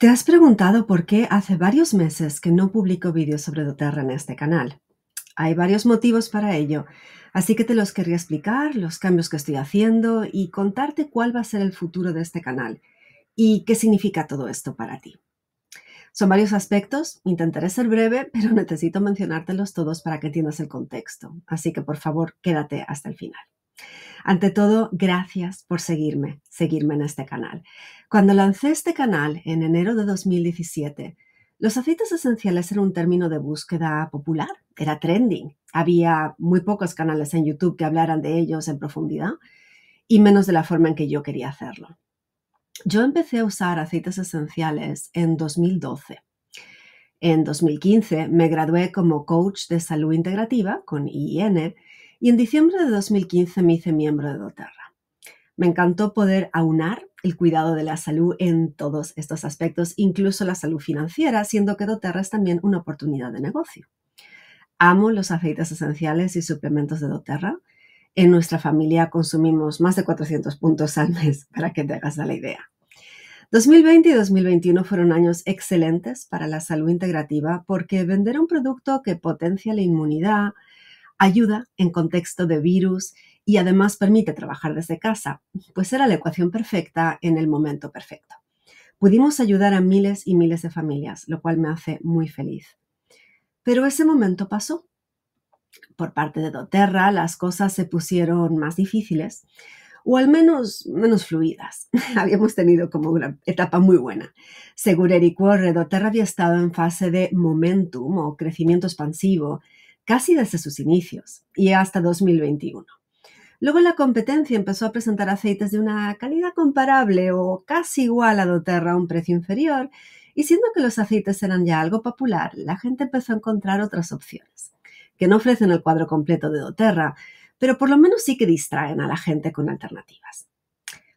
¿Te has preguntado por qué hace varios meses que no publico vídeos sobre doTERRA en este canal? Hay varios motivos para ello, así que te los querría explicar, los cambios que estoy haciendo y contarte cuál va a ser el futuro de este canal y qué significa todo esto para ti. Son varios aspectos, intentaré ser breve, pero necesito mencionártelos todos para que entiendas el contexto, así que por favor quédate hasta el final. Ante todo, gracias por seguirme, seguirme en este canal. Cuando lancé este canal en enero de 2017, los aceites esenciales eran un término de búsqueda popular, era trending. Había muy pocos canales en YouTube que hablaran de ellos en profundidad y menos de la forma en que yo quería hacerlo. Yo empecé a usar aceites esenciales en 2012. En 2015 me gradué como coach de salud integrativa con IN y en diciembre de 2015 me hice miembro de doTERRA. Me encantó poder aunar el cuidado de la salud en todos estos aspectos, incluso la salud financiera, siendo que doTERRA es también una oportunidad de negocio. Amo los aceites esenciales y suplementos de doTERRA. En nuestra familia consumimos más de 400 puntos al mes, para que te hagas la idea. 2020 y 2021 fueron años excelentes para la salud integrativa porque vender un producto que potencia la inmunidad, ayuda en contexto de virus y además permite trabajar desde casa, pues era la ecuación perfecta en el momento perfecto. Pudimos ayudar a miles y miles de familias, lo cual me hace muy feliz. Pero ese momento pasó. Por parte de Doterra las cosas se pusieron más difíciles, o al menos menos fluidas. Habíamos tenido como una etapa muy buena. Según Eric Warre, Doterra había estado en fase de momentum o crecimiento expansivo casi desde sus inicios y hasta 2021. Luego la competencia empezó a presentar aceites de una calidad comparable o casi igual a doTERRA a un precio inferior y siendo que los aceites eran ya algo popular, la gente empezó a encontrar otras opciones, que no ofrecen el cuadro completo de doTERRA, pero por lo menos sí que distraen a la gente con alternativas.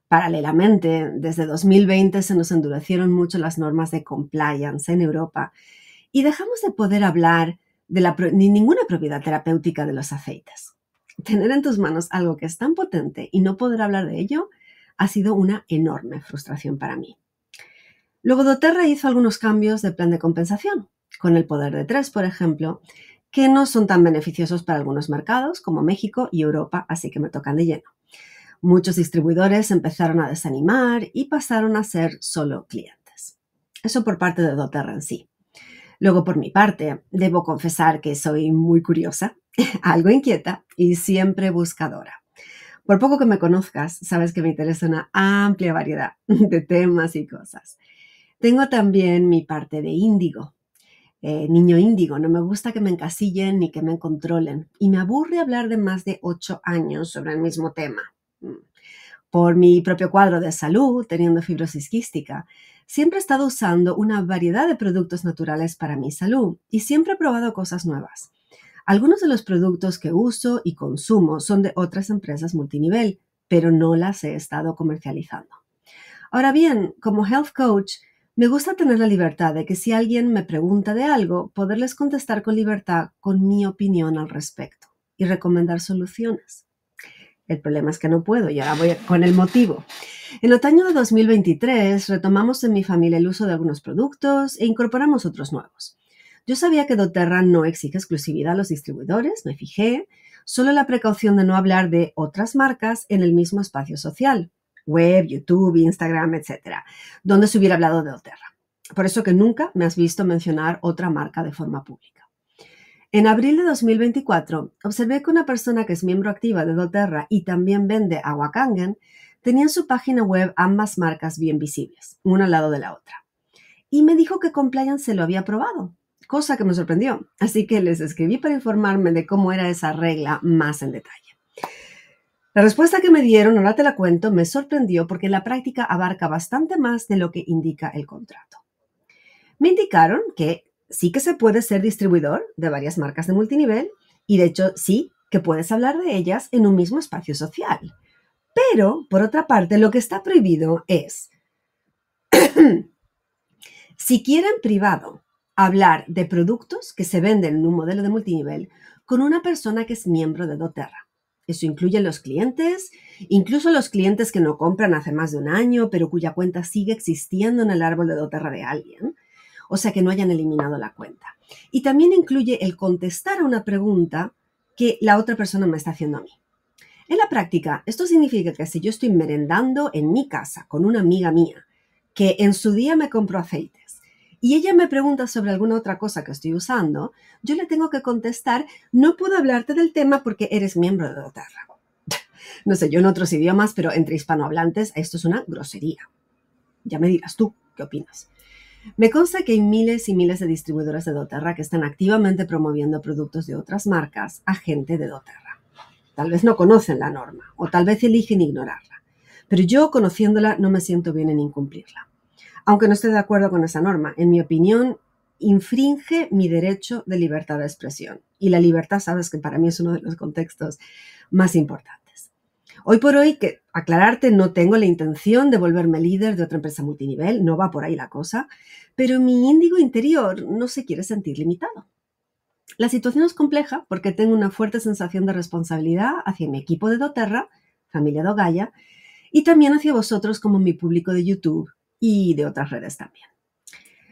Paralelamente, desde 2020 se nos endurecieron mucho las normas de compliance en Europa y dejamos de poder hablar ni ninguna propiedad terapéutica de los aceites. Tener en tus manos algo que es tan potente y no poder hablar de ello ha sido una enorme frustración para mí. Luego doTERRA hizo algunos cambios de plan de compensación, con el poder de tres, por ejemplo, que no son tan beneficiosos para algunos mercados como México y Europa, así que me tocan de lleno. Muchos distribuidores empezaron a desanimar y pasaron a ser solo clientes. Eso por parte de doTERRA en sí. Luego, por mi parte, debo confesar que soy muy curiosa, algo inquieta y siempre buscadora. Por poco que me conozcas, sabes que me interesa una amplia variedad de temas y cosas. Tengo también mi parte de índigo, eh, niño índigo, no me gusta que me encasillen ni que me controlen y me aburre hablar de más de ocho años sobre el mismo tema. Mm por mi propio cuadro de salud, teniendo fibrosis quística. Siempre he estado usando una variedad de productos naturales para mi salud y siempre he probado cosas nuevas. Algunos de los productos que uso y consumo son de otras empresas multinivel, pero no las he estado comercializando. Ahora bien, como health coach, me gusta tener la libertad de que si alguien me pregunta de algo, poderles contestar con libertad con mi opinión al respecto y recomendar soluciones. El problema es que no puedo y ahora voy con el motivo. En otoño de 2023 retomamos en mi familia el uso de algunos productos e incorporamos otros nuevos. Yo sabía que doTERRA no exige exclusividad a los distribuidores, me fijé, solo la precaución de no hablar de otras marcas en el mismo espacio social, web, YouTube, Instagram, etcétera, donde se hubiera hablado de doTERRA. Por eso que nunca me has visto mencionar otra marca de forma pública. En abril de 2024, observé que una persona que es miembro activa de doTERRA y también vende agua Wakangen, tenía en su página web ambas marcas bien visibles, una al lado de la otra. Y me dijo que Compliance se lo había probado, cosa que me sorprendió. Así que les escribí para informarme de cómo era esa regla más en detalle. La respuesta que me dieron, ahora te la cuento, me sorprendió porque la práctica abarca bastante más de lo que indica el contrato. Me indicaron que sí que se puede ser distribuidor de varias marcas de multinivel y de hecho sí que puedes hablar de ellas en un mismo espacio social. Pero, por otra parte, lo que está prohibido es, si quieren privado hablar de productos que se venden en un modelo de multinivel con una persona que es miembro de doTERRA. Eso incluye los clientes, incluso los clientes que no compran hace más de un año, pero cuya cuenta sigue existiendo en el árbol de doTERRA de alguien o sea que no hayan eliminado la cuenta. Y también incluye el contestar a una pregunta que la otra persona me está haciendo a mí. En la práctica, esto significa que si yo estoy merendando en mi casa con una amiga mía, que en su día me compró aceites, y ella me pregunta sobre alguna otra cosa que estoy usando, yo le tengo que contestar, no puedo hablarte del tema porque eres miembro de Doterra. no sé, yo en otros idiomas, pero entre hispanohablantes esto es una grosería. Ya me dirás tú qué opinas. Me consta que hay miles y miles de distribuidores de doTERRA que están activamente promoviendo productos de otras marcas a gente de doTERRA. Tal vez no conocen la norma o tal vez eligen ignorarla, pero yo conociéndola no me siento bien en incumplirla. Aunque no esté de acuerdo con esa norma, en mi opinión infringe mi derecho de libertad de expresión. Y la libertad, sabes que para mí es uno de los contextos más importantes. Hoy por hoy, que aclararte, no tengo la intención de volverme líder de otra empresa multinivel, no va por ahí la cosa, pero mi índigo interior no se quiere sentir limitado. La situación es compleja porque tengo una fuerte sensación de responsabilidad hacia mi equipo de Doterra, familia Dogaya, y también hacia vosotros como mi público de YouTube y de otras redes también.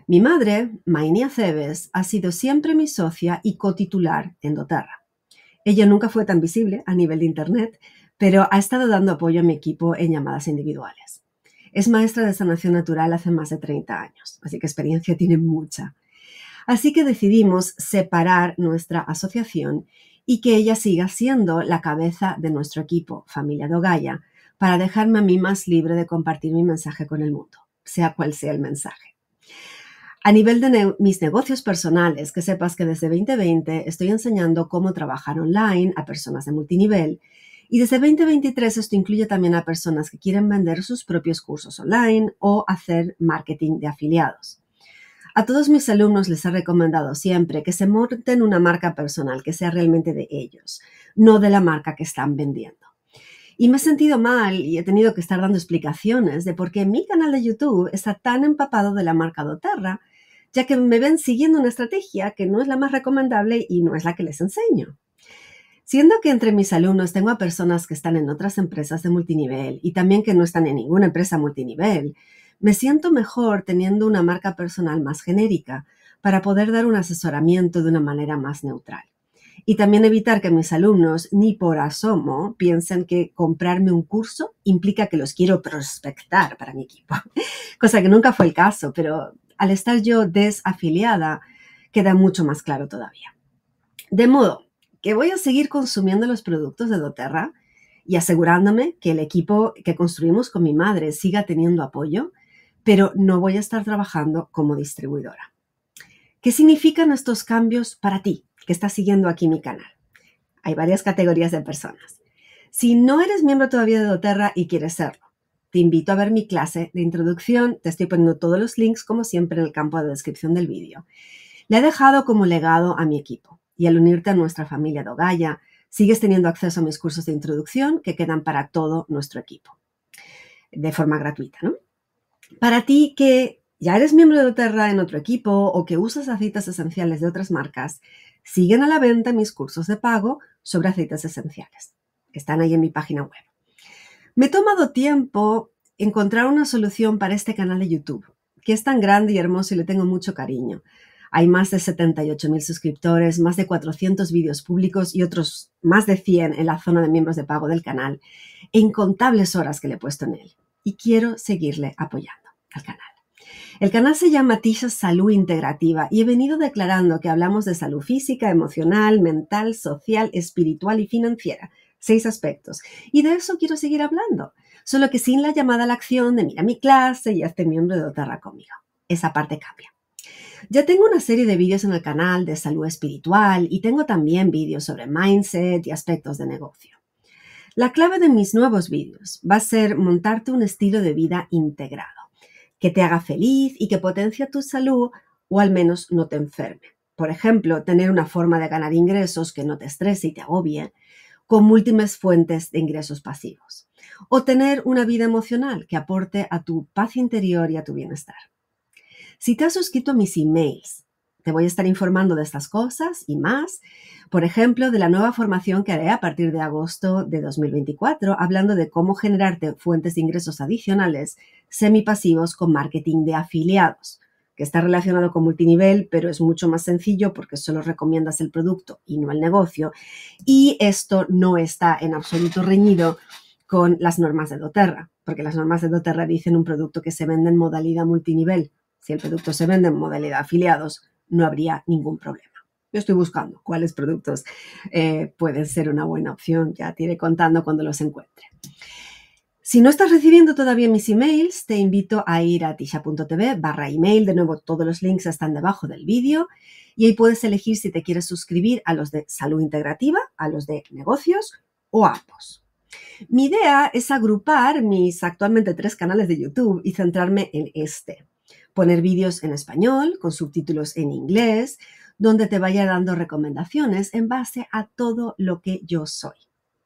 Mi madre, Mainia Cebes, ha sido siempre mi socia y cotitular en Doterra. Ella nunca fue tan visible a nivel de Internet, pero ha estado dando apoyo a mi equipo en llamadas individuales. Es maestra de sanación natural hace más de 30 años, así que experiencia tiene mucha. Así que decidimos separar nuestra asociación y que ella siga siendo la cabeza de nuestro equipo, Familia Dogaya, para dejarme a mí más libre de compartir mi mensaje con el mundo, sea cual sea el mensaje. A nivel de mis negocios personales, que sepas que desde 2020 estoy enseñando cómo trabajar online a personas de multinivel y desde 2023 esto incluye también a personas que quieren vender sus propios cursos online o hacer marketing de afiliados. A todos mis alumnos les he recomendado siempre que se monten una marca personal que sea realmente de ellos, no de la marca que están vendiendo. Y me he sentido mal y he tenido que estar dando explicaciones de por qué mi canal de YouTube está tan empapado de la marca doTERRA, ya que me ven siguiendo una estrategia que no es la más recomendable y no es la que les enseño. Siendo que entre mis alumnos tengo a personas que están en otras empresas de multinivel y también que no están en ninguna empresa multinivel, me siento mejor teniendo una marca personal más genérica para poder dar un asesoramiento de una manera más neutral. Y también evitar que mis alumnos, ni por asomo, piensen que comprarme un curso implica que los quiero prospectar para mi equipo, cosa que nunca fue el caso, pero al estar yo desafiliada, queda mucho más claro todavía. De modo que voy a seguir consumiendo los productos de doTERRA y asegurándome que el equipo que construimos con mi madre siga teniendo apoyo, pero no voy a estar trabajando como distribuidora. ¿Qué significan estos cambios para ti que estás siguiendo aquí mi canal? Hay varias categorías de personas. Si no eres miembro todavía de doTERRA y quieres serlo, te invito a ver mi clase de introducción. Te estoy poniendo todos los links, como siempre, en el campo de descripción del vídeo. Le he dejado como legado a mi equipo y al unirte a nuestra familia Dogaya, sigues teniendo acceso a mis cursos de introducción que quedan para todo nuestro equipo, de forma gratuita. Para ti que ya eres miembro de Oterra en otro equipo o que usas aceites esenciales de otras marcas, siguen a la venta mis cursos de pago sobre aceites esenciales, que están ahí en mi página web. Me he tomado tiempo encontrar una solución para este canal de YouTube, que es tan grande y hermoso y le tengo mucho cariño. Hay más de 78.000 suscriptores, más de 400 vídeos públicos y otros más de 100 en la zona de miembros de pago del canal e incontables horas que le he puesto en él. Y quiero seguirle apoyando al canal. El canal se llama Tisha Salud Integrativa y he venido declarando que hablamos de salud física, emocional, mental, social, espiritual y financiera. Seis aspectos. Y de eso quiero seguir hablando. Solo que sin la llamada a la acción de mira mi clase y hazte miembro de Oterra conmigo. Esa parte cambia. Ya tengo una serie de vídeos en el canal de salud espiritual y tengo también vídeos sobre mindset y aspectos de negocio. La clave de mis nuevos vídeos va a ser montarte un estilo de vida integrado, que te haga feliz y que potencia tu salud o al menos no te enferme. Por ejemplo, tener una forma de ganar ingresos que no te estrese y te agobie, con múltiples fuentes de ingresos pasivos. O tener una vida emocional que aporte a tu paz interior y a tu bienestar. Si te has suscrito a mis emails, te voy a estar informando de estas cosas y más. Por ejemplo, de la nueva formación que haré a partir de agosto de 2024, hablando de cómo generarte fuentes de ingresos adicionales semipasivos con marketing de afiliados, que está relacionado con multinivel, pero es mucho más sencillo porque solo recomiendas el producto y no el negocio. Y esto no está en absoluto reñido con las normas de doTERRA, porque las normas de doTERRA dicen un producto que se vende en modalidad multinivel si el producto se vende en modalidad afiliados, no habría ningún problema. Yo estoy buscando cuáles productos eh, pueden ser una buena opción. Ya te iré contando cuando los encuentre. Si no estás recibiendo todavía mis emails, te invito a ir a tisha.tv barra email. De nuevo, todos los links están debajo del vídeo y ahí puedes elegir si te quieres suscribir a los de salud integrativa, a los de negocios o a ambos. Mi idea es agrupar mis actualmente tres canales de YouTube y centrarme en este poner vídeos en español con subtítulos en inglés, donde te vaya dando recomendaciones en base a todo lo que yo soy.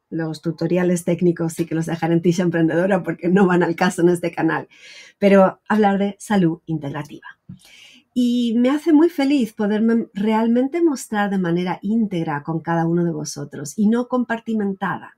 Los tutoriales técnicos sí que los dejaré en Tisha Emprendedora porque no van al caso en este canal, pero hablar de salud integrativa. Y me hace muy feliz poderme realmente mostrar de manera íntegra con cada uno de vosotros y no compartimentada.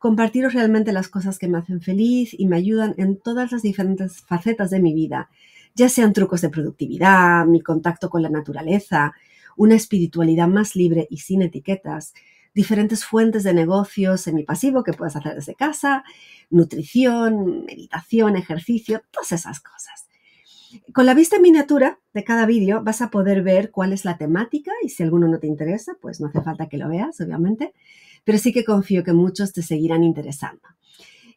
Compartiros realmente las cosas que me hacen feliz y me ayudan en todas las diferentes facetas de mi vida ya sean trucos de productividad, mi contacto con la naturaleza, una espiritualidad más libre y sin etiquetas, diferentes fuentes de negocios pasivo que puedes hacer desde casa, nutrición, meditación, ejercicio, todas esas cosas. Con la vista en miniatura de cada vídeo vas a poder ver cuál es la temática y si alguno no te interesa, pues no hace falta que lo veas, obviamente, pero sí que confío que muchos te seguirán interesando.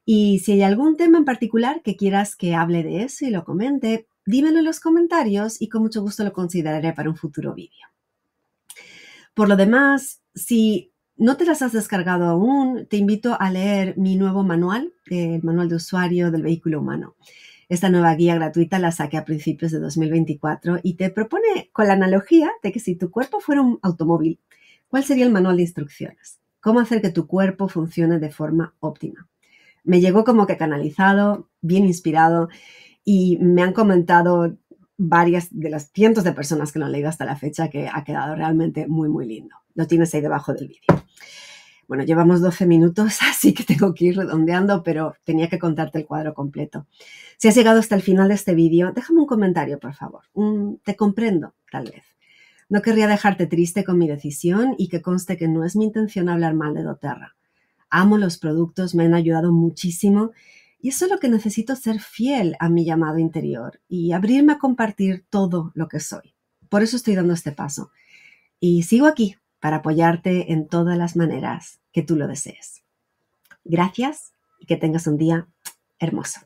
Y si hay algún tema en particular que quieras que hable de eso y lo comente, Dímelo en los comentarios y con mucho gusto lo consideraré para un futuro vídeo. Por lo demás, si no te las has descargado aún, te invito a leer mi nuevo manual, eh, el manual de usuario del vehículo humano. Esta nueva guía gratuita la saqué a principios de 2024 y te propone con la analogía de que si tu cuerpo fuera un automóvil, ¿cuál sería el manual de instrucciones? ¿Cómo hacer que tu cuerpo funcione de forma óptima? Me llegó como que canalizado, bien inspirado y me han comentado varias de las cientos de personas que lo han leído hasta la fecha que ha quedado realmente muy, muy lindo. Lo tienes ahí debajo del vídeo. Bueno, llevamos 12 minutos, así que tengo que ir redondeando, pero tenía que contarte el cuadro completo. Si has llegado hasta el final de este vídeo, déjame un comentario, por favor. te comprendo, tal vez. No querría dejarte triste con mi decisión y que conste que no es mi intención hablar mal de doTERRA. Amo los productos, me han ayudado muchísimo y eso es lo que necesito, ser fiel a mi llamado interior y abrirme a compartir todo lo que soy. Por eso estoy dando este paso. Y sigo aquí para apoyarte en todas las maneras que tú lo desees. Gracias y que tengas un día hermoso.